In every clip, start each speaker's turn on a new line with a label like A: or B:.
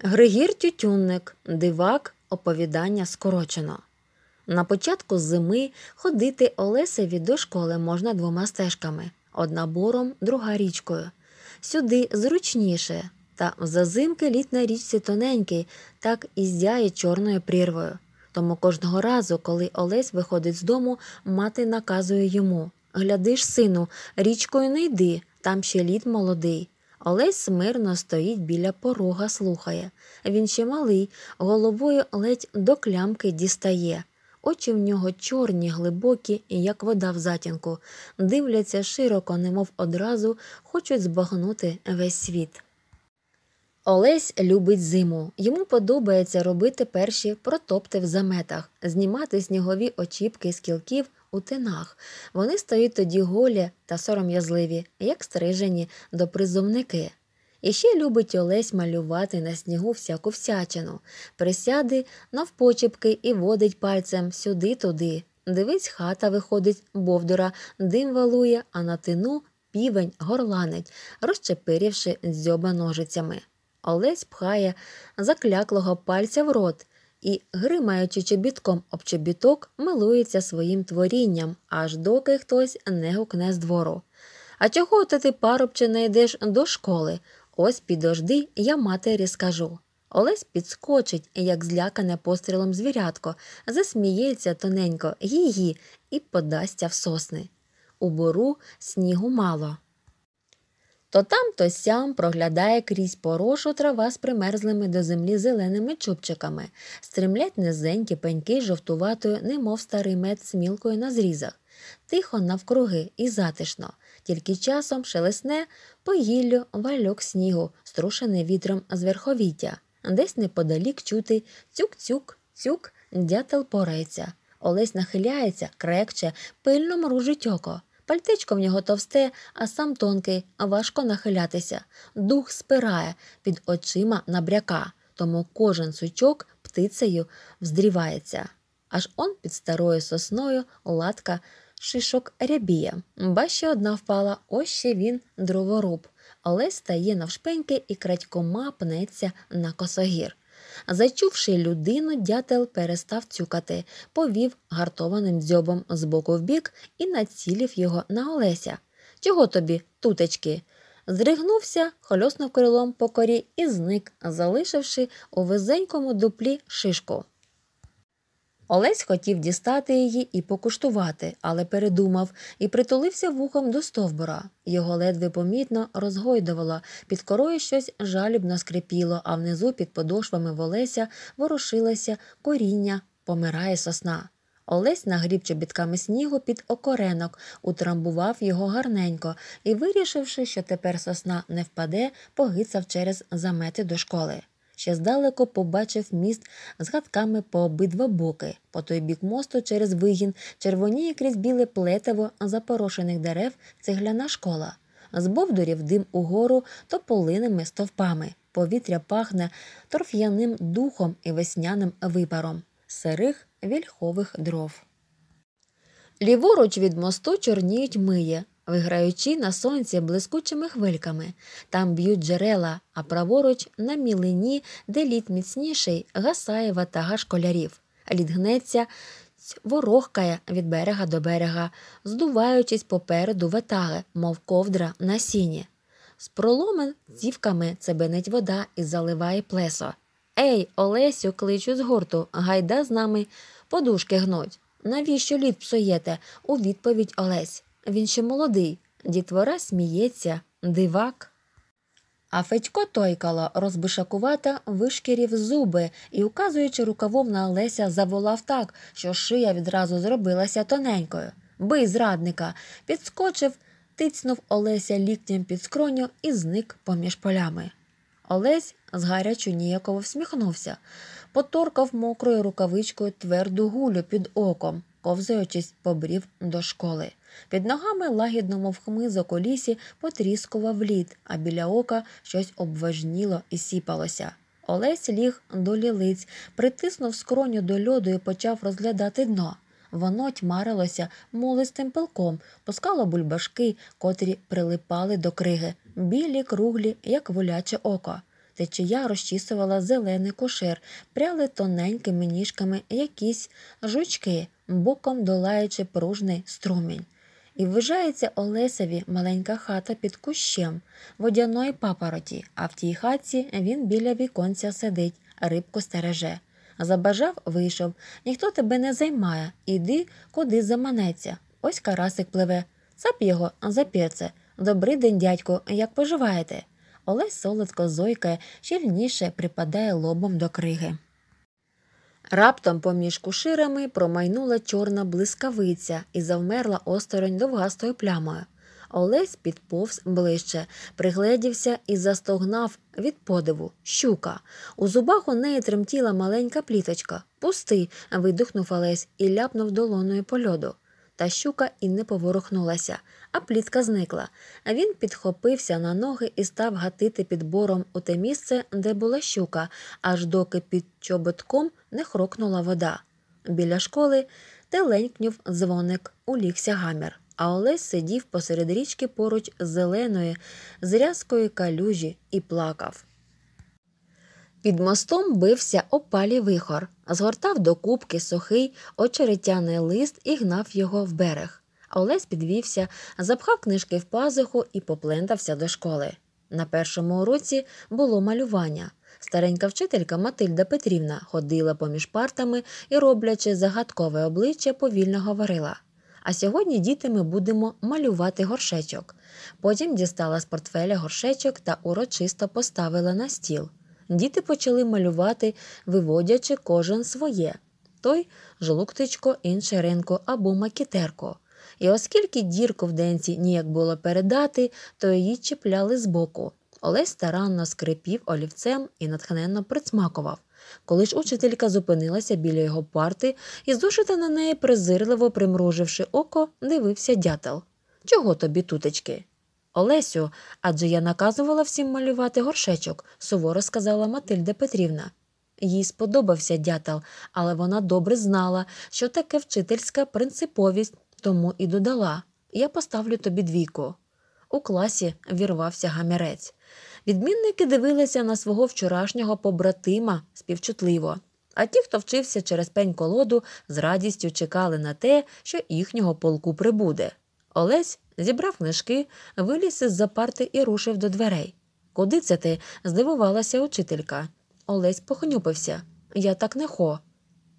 A: Григір Тютюнник, дивак, оповідання скорочено. На початку зими ходити Олесеві до школи можна двома стежками одна бором, друга річкою. Сюди зручніше, та зазимки літ на річці тоненький, так і здяє чорною прірвою. Тому кожного разу, коли Олесь виходить з дому, мати наказує йому Глядиш, сину, річкою не йди, там ще лід молодий. Олесь мирно стоїть біля порога, слухає. Він ще малий, головою ледь до клямки дістає. Очі в нього чорні, глибокі, як вода в затінку, дивляться широко, немов одразу, хочуть збагнути весь світ. Олесь любить зиму. Йому подобається робити перші протопти в заметах, знімати снігові очіпки з кілків у тинах. Вони стоять тоді голі та сором'язливі, як стрижені допризовники. І ще любить Олесь малювати на снігу всяку всячину, присяде навпочепки і водить пальцем сюди-туди. Дивись, хата виходить, бовдура, дим валує, а на тину півень горланить, розчепирівши дзьоба ножицями. Олесь пхає закляклого пальця в рот і, гримаючи чобітком об чобіток, милується своїм творінням, аж доки хтось не гукне з двору. А чого ти, парубче, не йдеш до школи? Ось підожди, я матері скажу. Олесь підскочить, як злякане пострілом звірятко, засміється тоненько, гі-гі, і подасться в сосни. У бору снігу мало. То там, то сям проглядає крізь порошу трава з примерзлими до землі зеленими чубчиками, стримлять низенькі пеньки жовтуватою, немов старий мед смілкою на зрізах, тихо навкруги і затишно, тільки часом шелесне погіллю, вальок снігу, струшений вітром з верховіття. Десь неподалік чути цюк-цюк, цюк, дятел пореться. Олесь нахиляється, крекче, пильно мружить око. Пальтечко в нього товсте, а сам тонкий, важко нахилятися. Дух спирає під очима набряка, тому кожен сучок птицею вздрівається. Аж он під старою сосною латка шишок рябіє. Ба ще одна впала, ось ще він дроворуб, але стає навшпеньки і крадькома пнеться на косогір. Зачувши людину, дятел перестав цюкати, повів гартованим дзьобом з боку в бік і націлів його на Олеся. Чого тобі, тутечки? Зригнувся, хольоснув крилом по корі і зник, залишивши у визенькому дуплі шишку. Олесь хотів дістати її і покуштувати, але передумав і притулився вухом до стовбура. Його ледве помітно розгойдувало, під корою щось жалібно скрипіло, а внизу під подошвами в Олеся ворушилося коріння, помирає сосна. Олесь нагріб чобітками снігу під окоренок, утрамбував його гарненько і, вирішивши, що тепер сосна не впаде, погицав через замети до школи ще здалеку побачив міст з гадками по обидва боки, по той бік мосту через вигін, червоніє крізь біле плетиво запорошених дерев цегляна школа. З бовдурів дим угору тополиними стовпами. Повітря пахне торф'яним духом і весняним випаром сирих вільхових дров. Ліворуч від мосту чорніють миє, виграючи на сонці блискучими хвильками. Там б'ють джерела, а праворуч, на мілині, де лід міцніший, гасає ватага школярів. Лід гнеться, ворогкає від берега до берега, здуваючись попереду ватаги, мов ковдра на сіні. З проломен цівками цебенить вода і заливає плесо. Ей, Олесю, кличу з гурту, гайда з нами, подушки гнуть. Навіщо лід псуєте? У відповідь Олесь. Він ще молодий, дітвора сміється, дивак. А Федько тойкало, розбишакувата, вишкірів зуби і, указуючи рукавом на Олеся, заволав так, що шия відразу зробилася тоненькою. Бий зрадника, підскочив, тицнув Олеся ліктем під скроню і зник поміж полями. Олесь згарячу ніяково всміхнувся, поторкав мокрою рукавичкою тверду гулю під оком, ковзаючись, побрів до школи. Під ногами лагідно, мов хмизок колісі потріскував лід, а біля ока щось обважніло і сіпалося. Олесь ліг до лілиць, притиснув скроню до льоду і почав розглядати дно. Воно тьмарилося молистим пилком, пускало бульбашки, котрі прилипали до криги, білі, круглі, як воляче око. Течія розчісувала зелений кошир, пряли тоненькими ніжками якісь жучки, боком долаючи пружний струмінь. І вважається Олесеві маленька хата під кущем водяної папороті, а в тій хатці він біля віконця сидить, рибку стереже. Забажав, вийшов, ніхто тебе не займає, іди куди заманеться. Ось карасик пливе. Цап його за Добрий день, дядьку, як поживаєте? Олесь солодко зойкає, щільніше припадає лобом до криги. Раптом поміж куширами промайнула чорна блискавиця і завмерла осторонь довгастою плямою. Олесь підповз ближче, пригледівся і застогнав від подиву щука. У зубах у неї тремтіла маленька пліточка. Пусти. видухнув Олесь і ляпнув долоною по льоду та щука і не поворухнулася, а плітка зникла. А він підхопився на ноги і став гатити під бором у те місце, де була щука, аж доки під чоботком не хрокнула вода. Біля школи теленькнюв дзвоник, улігся гамір. А Олесь сидів посеред річки поруч зеленої, з рязкої калюжі і плакав. Під мостом бився опалі вихор, згортав до кубки сухий очеретяний лист і гнав його в берег. Олесь підвівся, запхав книжки в пазуху і поплентався до школи. На першому уроці було малювання. Старенька вчителька Матильда Петрівна ходила поміж партами і, роблячи загадкове обличчя, повільно говорила. А сьогодні діти ми будемо малювати горшечок. Потім дістала з портфеля горшечок та урочисто поставила на стіл діти почали малювати, виводячи кожен своє той жолуктичко, інше ринко або макітерко. І оскільки дірку в денці ніяк було передати, то її чіпляли збоку. Олесь старанно скрипів олівцем і натхненно присмакував. Коли ж учителька зупинилася біля його парти і зушита на неї презирливо примруживши око, дивився дятел. Чого тобі, тутечки? Олесю, адже я наказувала всім малювати горшечок, суворо сказала Матильда Петрівна. Їй сподобався дятел, але вона добре знала, що таке вчительська принциповість, тому і додала Я поставлю тобі двійку. У класі вірвався гамірець. Відмінники дивилися на свого вчорашнього побратима співчутливо, а ті, хто вчився через пень колоду, з радістю чекали на те, що їхнього полку прибуде. Олесь зібрав книжки, виліз із за парти і рушив до дверей. Куди це ти? здивувалася учителька. Олесь похнюпився. Я так не хо.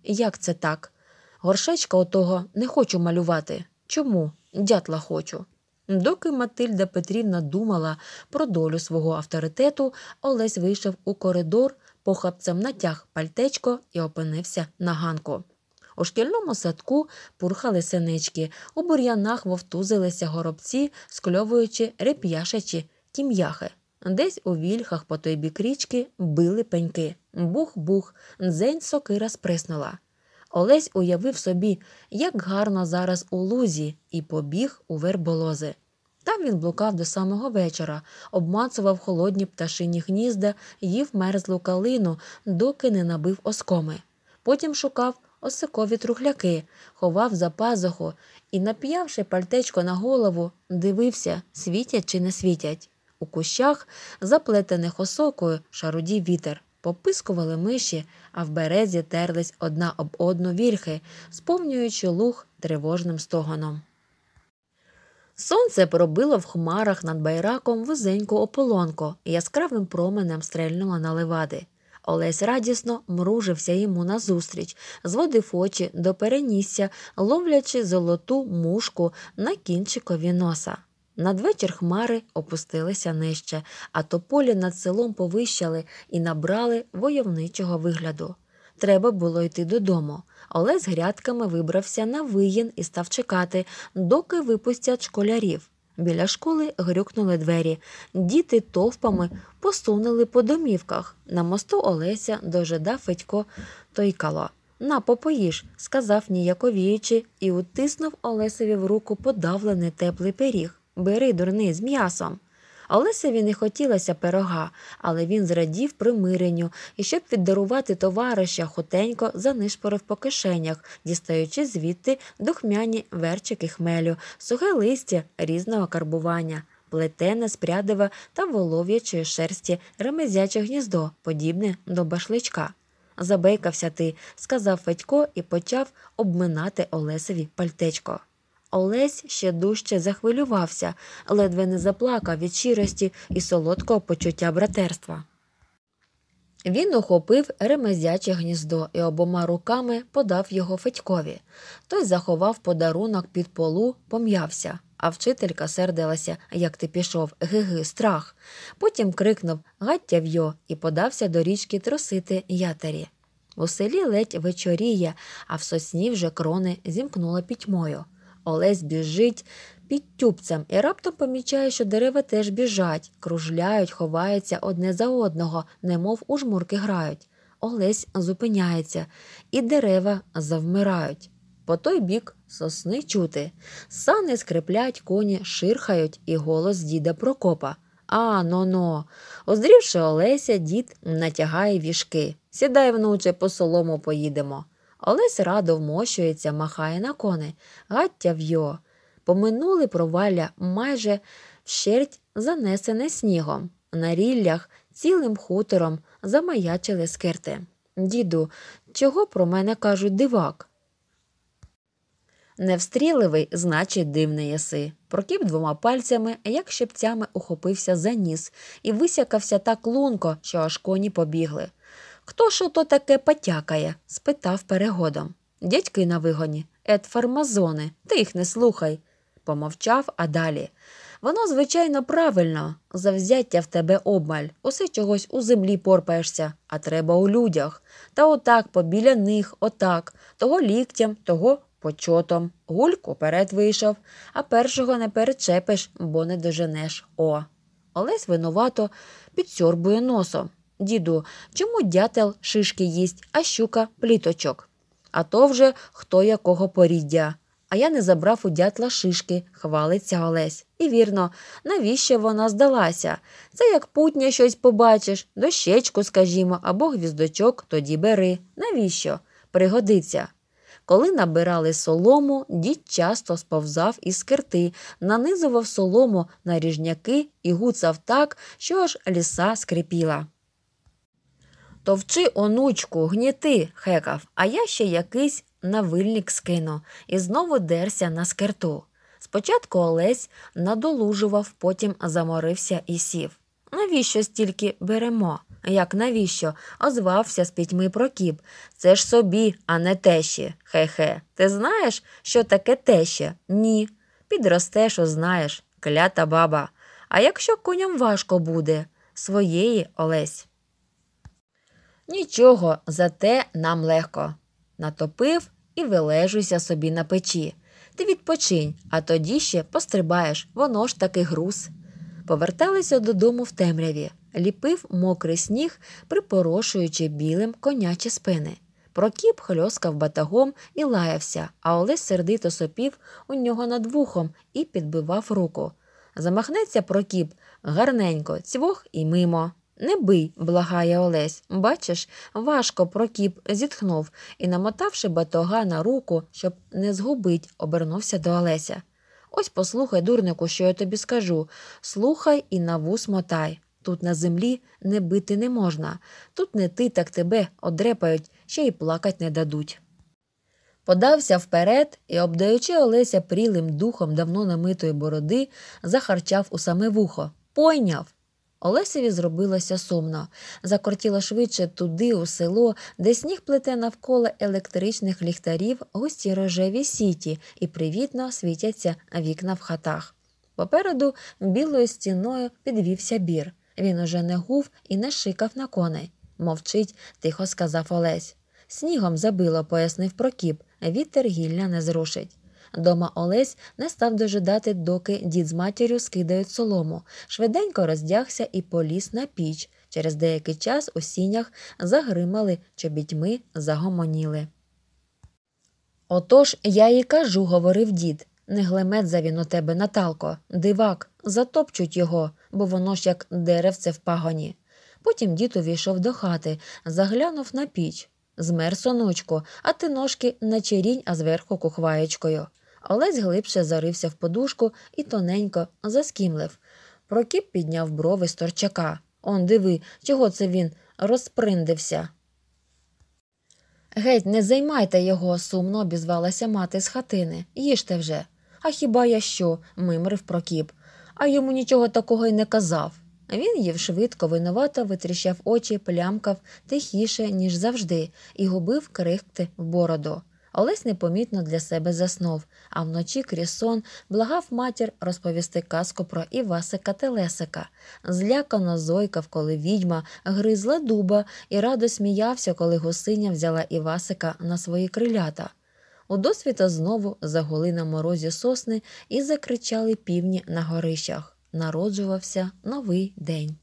A: Як це так? Горшечка отого не хочу малювати. Чому? Дятла хочу. Доки Матильда Петрівна думала про долю свого авторитету, Олесь вийшов у коридор, похапцем натяг пальтечко і опинився на ганку. У шкільному садку пурхали синички, у бур'янах вовтузилися горобці, скльовуючи реп'яшачі тім'яхи. Десь у вільхах по той бік річки били пеньки. Бух-бух, дзень сокира сприснула. Олесь уявив собі, як гарно зараз у лузі, і побіг у верболози. Там він блукав до самого вечора, обмацував холодні пташині гнізда, їв мерзлу калину, доки не набив оскоми. Потім шукав осикові трухляки, ховав за пазуху і, нап'явши пальтечко на голову, дивився, світять чи не світять. У кущах, заплетених осокою, шарудів вітер, попискували миші, а в березі терлись одна об одну вірхи, сповнюючи луг тривожним стогоном. Сонце пробило в хмарах над байраком вузеньку ополонку і яскравим променем стрельнуло на левади. Олесь радісно мружився йому назустріч, зводив очі до перенісся, ловлячи золоту мушку на кінчикові носа. Надвечір хмари опустилися нижче, а тополі над селом повищали і набрали войовничого вигляду. Треба було йти додому. Олесь грядками вибрався на виїн і став чекати, доки випустять школярів. Біля школи грюкнули двері. Діти товпами посунули по домівках. На мосту Олеся дожидав Федько тойкало. На, попоїж, сказав ніяковіючи, і утиснув Олесеві в руку подавлений теплий пиріг. Бери дурний з м'ясом. Олесеві не хотілося пирога, але він зрадів примиренню і, щоб віддарувати товариша, хотенько занишпорив по кишенях, дістаючи звідти духмяні верчики хмелю, сухе листя різного карбування. Плетене, спрядива та волов'ячої шерсті ремезяче гніздо, подібне до башличка. Забейкався ти, сказав Федько і почав обминати Олесеві пальтечко. Олесь ще дужче захвилювався, ледве не заплакав від щирості і солодкого почуття братерства. Він охопив ремезяче гніздо і обома руками подав його Федькові. Той заховав подарунок під полу, пом'явся, а вчителька сердилася, як ти пішов, гиги, страх. Потім крикнув Гаття в'йо і подався до річки тросити ятері. У селі ледь вечоріє, а в сосні вже крони зімкнула пітьмою. Олесь біжить під тюбцем і раптом помічає, що дерева теж біжать, кружляють, ховаються одне за одного, немов у жмурки грають. Олесь зупиняється, і дерева завмирають. По той бік сосни чути. Сани скриплять, коні ширхають, і голос діда Прокопа. А но но. Оздрівши Олеся, дід натягає віжки. Сідай, внуче, по солому поїдемо. Олесь радо вмощується, махає на кони, гаття в'йо. Поминули провалля майже вщерть занесене снігом. На ріллях цілим хутором замаячили скирти. Діду, чого про мене кажуть дивак? Невстріливий, значить, дивний яси. Прокіп двома пальцями, як щепцями ухопився за ніс і висякався так лунко, що аж коні побігли. Хто ж ото таке потякає? спитав перегодом. Дядьки на вигоні, ет ти їх не слухай, помовчав, а далі. Воно, звичайно, правильно, завзяття в тебе обмаль, усе чогось у землі порпаєшся, а треба у людях. Та отак, побіля них, отак, того ліктям, того почотом. Гульк уперед вийшов, а першого не перечепиш, бо не доженеш. О. Олесь винувато підсьорбує носом. Діду, чому дятел шишки їсть, а щука пліточок? А то вже хто якого поріддя. А я не забрав у дятла шишки, хвалиться Олесь. І вірно, навіщо вона здалася? Це як путня щось побачиш, дощечку, скажімо, або гвіздочок тоді бери. Навіщо? Пригодиться. Коли набирали солому, дід часто сповзав із кирти, нанизував солому на ріжняки і гуцав так, що аж ліса скрипіла. Товчи онучку, гніти, хекав, а я ще якийсь навильник скину і знову дерся на скерту. Спочатку Олесь надолужував, потім заморився і сів. Навіщо стільки беремо? Як навіщо? озвався з пітьми Прокіп. Це ж собі, а не теші. Хе-хе. Ти знаєш, що таке теще? Ні. Підростеш, узнаєш, клята баба. А якщо коням важко буде, своєї Олесь. Нічого, зате нам легко. Натопив і вилежуйся собі на печі. Ти відпочинь, а тоді ще пострибаєш, воно ж таки груз. Поверталися додому в темряві, ліпив мокрий сніг, припорошуючи білим конячі спини. Прокіп хльоскав батагом і лаявся, а Олесь сердито сопів у нього над вухом і підбивав руку. Замахнеться Прокіп гарненько, цвох і мимо. Не бий, благає Олесь. Бачиш, важко прокіп зітхнув і, намотавши батога на руку, щоб не згубить, обернувся до Олеся. Ось послухай, дурнику, що я тобі скажу. Слухай і на вус мотай. Тут на землі не бити не можна. Тут не ти, так тебе одрепають, ще й плакать не дадуть. Подався вперед і, обдаючи Олеся прілим духом давно намитої бороди, захарчав у саме вухо. Пойняв. Олесеві зробилося сумно, закортіла швидше туди, у село, де сніг плете навколо електричних ліхтарів густі рожеві сіті і привітно світяться вікна в хатах. Попереду білою стіною підвівся бір. Він уже не гув і не шикав на коней. Мовчить, тихо сказав Олесь. Снігом забило, пояснив Прокіп, вітер гілля не зрушить. Дома Олесь не став дожидати, доки дід з матір'ю скидають солому. Швиденько роздягся і поліз на піч. Через деякий час у сінях загримали, чобітьми загомоніли. Отож я їй кажу, говорив дід. Не глемедза він у тебе, Наталко, дивак, затопчуть його, бо воно ж як деревце в пагоні. Потім дід увійшов до хати, заглянув на піч. Змер соночку, а ти ножки на черінь, а зверху кухваєчкою. Олесь глибше зарився в подушку і тоненько заскімлив. Прокіп підняв брови з торчака. Он диви, чого це він розприндився. Геть, не займайте його, сумно обізвалася мати з хатини. Їжте вже. А хіба я що? мимрив Прокіп, а йому нічого такого й не казав. Він їв швидко, винувато витріщав очі, плямкав тихіше, ніж завжди, і губив крихти в бороду. Олесь непомітно для себе заснув, а вночі крізь сон благав матір розповісти казку про Івасика Телесика. Злякано зойкав, коли відьма гризла дуба і радо сміявся, коли гусиня взяла Івасика на свої крилята. У досвіта знову загули на морозі сосни і закричали півні на горищах. Народжувався новий день.